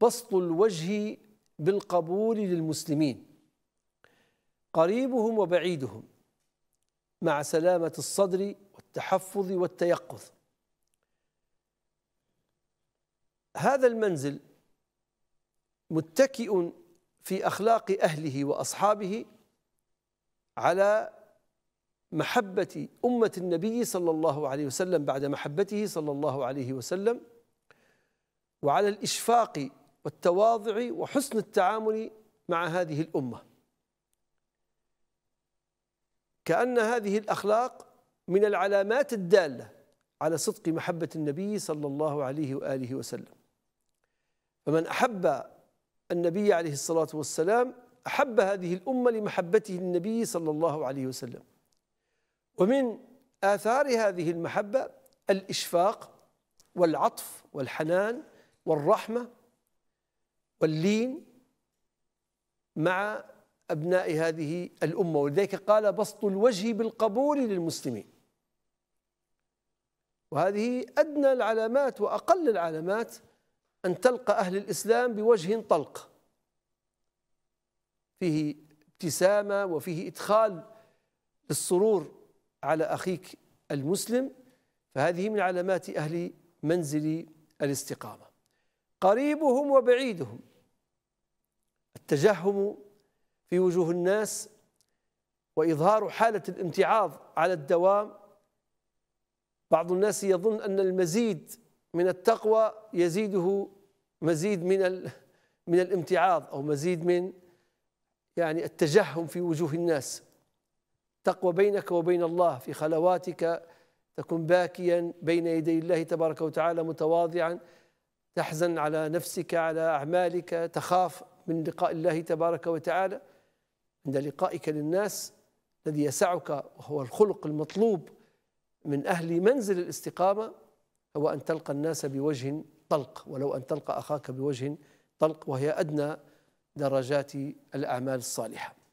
بسط الوجه بالقبول للمسلمين قريبهم وبعيدهم مع سلامة الصدر والتحفظ والتيقظ هذا المنزل متكئ في أخلاق أهله وأصحابه على محبة أمة النبي صلى الله عليه وسلم بعد محبته صلى الله عليه وسلم وعلى الإشفاق والتواضع وحسن التعامل مع هذه الامه كان هذه الاخلاق من العلامات الداله على صدق محبه النبي صلى الله عليه واله وسلم فمن احب النبي عليه الصلاه والسلام احب هذه الامه لمحبته للنبي صلى الله عليه وسلم ومن اثار هذه المحبه الاشفاق والعطف والحنان والرحمه واللين مع أبناء هذه الأمة ولذلك قال بسط الوجه بالقبول للمسلمين وهذه أدنى العلامات وأقل العلامات أن تلقى أهل الإسلام بوجه طلق فيه ابتسامة وفيه إدخال السرور على أخيك المسلم فهذه من علامات أهل منزل الاستقامة قريبهم وبعيدهم التجهم في وجوه الناس وإظهار حالة الامتعاض على الدوام بعض الناس يظن أن المزيد من التقوى يزيده مزيد من من الامتعاض أو مزيد من يعني التجهم في وجوه الناس تقوى بينك وبين الله في خلواتك تكون باكيا بين يدي الله تبارك وتعالى متواضعا تحزن على نفسك على أعمالك تخاف من لقاء الله تبارك وتعالى عند لقائك للناس الذي يسعك وهو الخلق المطلوب من أهل منزل الاستقامة هو أن تلقى الناس بوجه طلق ولو أن تلقى أخاك بوجه طلق وهي أدنى درجات الأعمال الصالحة